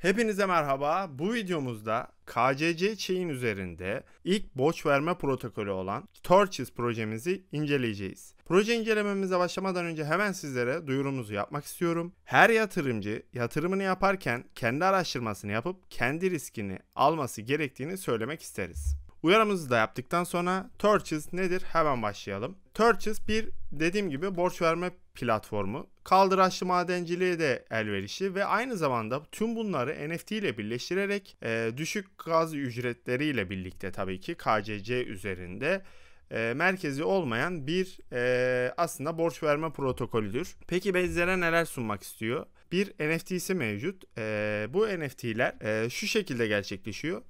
Hepinize merhaba. Bu videomuzda KCC chain üzerinde ilk borç verme protokolü olan Torches projemizi inceleyeceğiz. Proje incelememize başlamadan önce hemen sizlere duyurumuzu yapmak istiyorum. Her yatırımcı yatırımını yaparken kendi araştırmasını yapıp kendi riskini alması gerektiğini söylemek isteriz. Uyarımızı da yaptıktan sonra Torches nedir hemen başlayalım. Torches bir dediğim gibi borç verme platformu. Kaldıraçlı madenciliğe de elverişli ve aynı zamanda tüm bunları NFT ile birleştirerek e, düşük gaz ücretleriyle birlikte tabii ki KCC üzerinde e, merkezi olmayan bir e, aslında borç verme protokolüdür. Peki benzere neler sunmak istiyor? Bir NFT'si mevcut. E, bu NFT'ler e, şu şekilde gerçekleşiyor.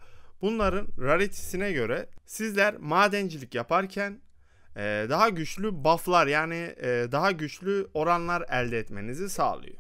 Bunların raritisine göre sizler madencilik yaparken e, daha güçlü bufflar yani e, daha güçlü oranlar elde etmenizi sağlıyor.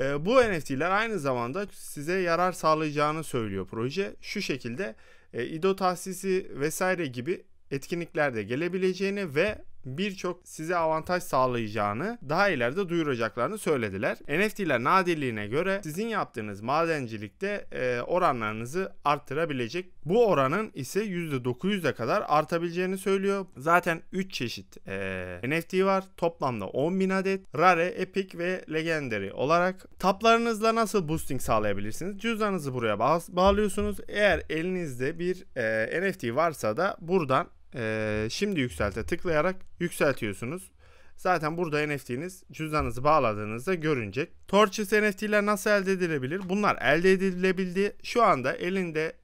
E, bu NFT'ler aynı zamanda size yarar sağlayacağını söylüyor proje. Şu şekilde İDO tahsisi vesaire gibi etkinliklerde gelebileceğini ve birçok size avantaj sağlayacağını daha ileride duyuracaklarını söylediler. NFT'ler nadirliğine göre sizin yaptığınız madencilikte e, oranlarınızı arttırabilecek. Bu oranın ise %900'e kadar artabileceğini söylüyor. Zaten 3 çeşit e, NFT var. Toplamda 10.000 adet. Rare, Epic ve Legendary olarak. Taplarınızla nasıl boosting sağlayabilirsiniz? Cüzdanınızı buraya bağ bağlıyorsunuz. Eğer elinizde bir e, NFT varsa da buradan e, şimdi yükselte tıklayarak yükseltiyorsunuz. Zaten burada NFT'niz cüzdanınızı bağladığınızda görünecek. Torches NFT'ler nasıl elde edilebilir? Bunlar elde edilebildi. Şu anda elinde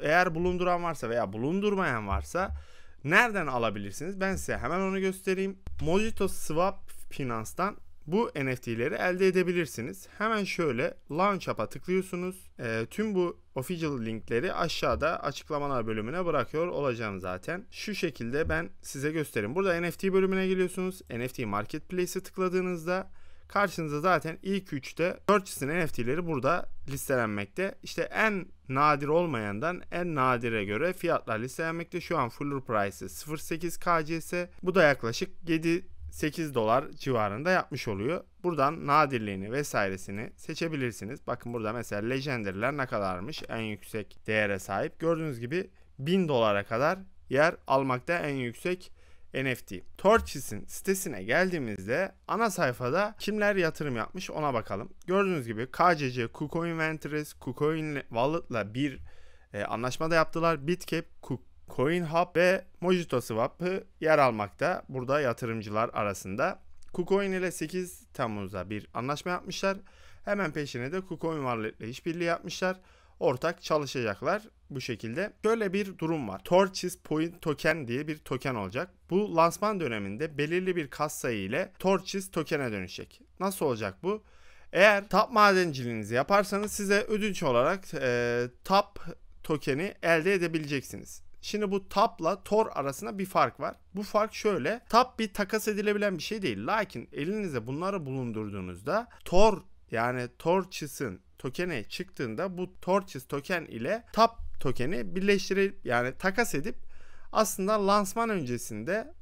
eğer bulunduran varsa veya bulundurmayan varsa nereden alabilirsiniz? Ben size hemen onu göstereyim. Mojito Swap Finance'dan bu NFT'leri elde edebilirsiniz. Hemen şöyle Launch App'a tıklıyorsunuz. E, tüm bu official linkleri aşağıda açıklamalar bölümüne bırakıyor olacağım zaten. Şu şekilde ben size göstereyim. Burada NFT bölümüne geliyorsunuz. NFT Marketplace'e tıkladığınızda karşınıza zaten ilk üçte 4 NFT'leri burada listelenmekte. İşte en nadir olmayandan en nadire göre fiyatlar listelenmekte. Şu an full price 0.8 KCS. Bu da yaklaşık 7 8 dolar civarında yapmış oluyor. Buradan nadirliğini vesairesini seçebilirsiniz. Bakın burada mesela Legendary'ler ne kadarmış en yüksek değere sahip. Gördüğünüz gibi 1000 dolara kadar yer almakta en yüksek NFT. Torchis'in sitesine geldiğimizde ana sayfada kimler yatırım yapmış ona bakalım. Gördüğünüz gibi KCC, KuCoin Ventures, KuCoin Wallet'la bir e, da yaptılar. Bitcap, Cook CoinHub ve Mojito Swap'ı yer almakta burada yatırımcılar arasında. KuCoin ile 8 Temmuz'da bir anlaşma yapmışlar. Hemen peşine de KuCoin varlıkla işbirliği yapmışlar. Ortak çalışacaklar bu şekilde. Şöyle bir durum var. Torches Point Token diye bir token olacak. Bu lansman döneminde belirli bir kas sayı ile Torches Token'e dönüşecek. Nasıl olacak bu? Eğer TAP madenciliğinizi yaparsanız size ödünç olarak e, TAP tokeni elde edebileceksiniz. Şimdi bu tapla tor arasında bir fark var. Bu fark şöyle. Tap bir takas edilebilen bir şey değil. Lakin elinize bunları bulundurduğunuzda tor yani torchis'in tokene çıktığında bu torchis token ile tap tokeni birleştirip yani takas edip aslında lansman öncesinde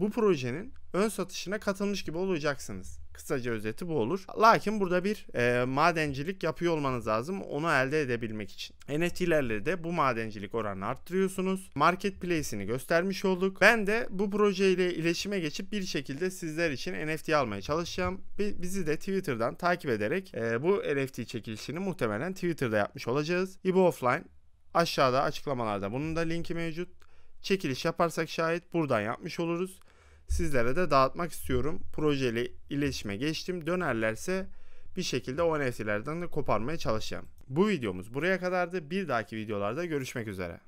bu projenin ön satışına katılmış gibi olacaksınız. Kısaca özeti bu olur. Lakin burada bir e, madencilik yapıyor olmanız lazım onu elde edebilmek için. NFT'lerle de bu madencilik oranını arttırıyorsunuz. Marketplace'ini göstermiş olduk. Ben de bu projeyle iletişime geçip bir şekilde sizler için NFT almaya çalışacağım. Bizi de Twitter'dan takip ederek e, bu NFT çekilişini muhtemelen Twitter'da yapmış olacağız. İbo Offline aşağıda açıklamalarda bunun da linki mevcut. Çekiliş yaparsak şayet buradan yapmış oluruz sizlere de dağıtmak istiyorum. Projeyle iletişime geçtim. Dönerlerse bir şekilde o NFT'lerden de koparmaya çalışacağım. Bu videomuz buraya kadardı. Bir dahaki videolarda görüşmek üzere.